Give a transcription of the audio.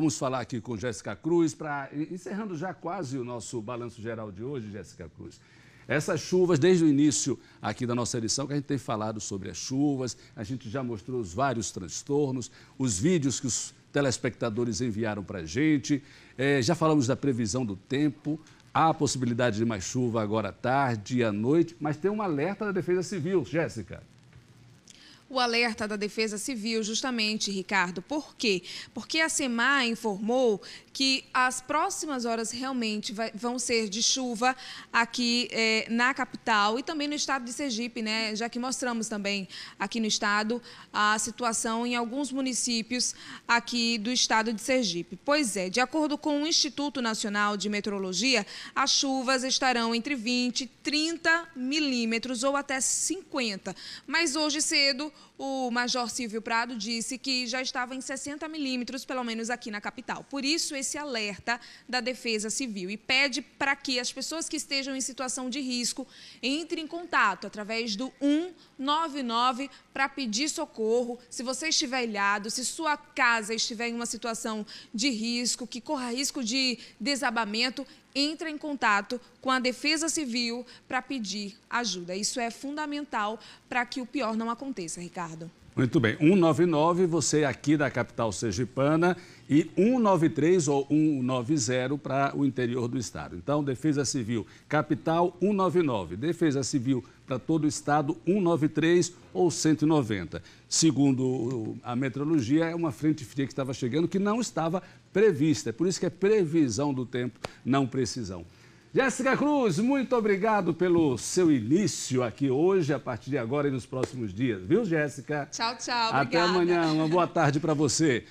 Vamos falar aqui com Jéssica Cruz, para encerrando já quase o nosso balanço geral de hoje, Jéssica Cruz. Essas chuvas, desde o início aqui da nossa edição, que a gente tem falado sobre as chuvas, a gente já mostrou os vários transtornos, os vídeos que os telespectadores enviaram para a gente, é, já falamos da previsão do tempo, há a possibilidade de mais chuva agora à tarde e à noite, mas tem um alerta da Defesa Civil, Jéssica o alerta da Defesa Civil, justamente, Ricardo. Por quê? Porque a SEMAR informou que as próximas horas realmente vai, vão ser de chuva aqui eh, na capital e também no estado de Sergipe, né? Já que mostramos também aqui no estado a situação em alguns municípios aqui do estado de Sergipe. Pois é, de acordo com o Instituto Nacional de Meteorologia, as chuvas estarão entre 20 e 30 milímetros ou até 50. Mas hoje cedo o Major Silvio Prado disse que já estava em 60 milímetros, pelo menos aqui na capital. Por isso, esse alerta da Defesa Civil e pede para que as pessoas que estejam em situação de risco entrem em contato através do 199 para pedir socorro. Se você estiver ilhado, se sua casa estiver em uma situação de risco, que corra risco de desabamento, entra em contato com a Defesa Civil para pedir ajuda. Isso é fundamental para que o pior não aconteça, Ricardo. Ricardo. Muito bem, 199 você aqui da capital sergipana e 193 ou 190 para o interior do estado. Então, Defesa Civil capital 199, Defesa Civil para todo o estado 193 ou 190. Segundo a metrologia, é uma frente fria que estava chegando que não estava prevista. É por isso que é previsão do tempo, não precisão. Jéssica Cruz, muito obrigado pelo seu início aqui hoje, a partir de agora e nos próximos dias, viu, Jéssica? Tchau, tchau. Até obrigada. amanhã. Uma boa tarde para você.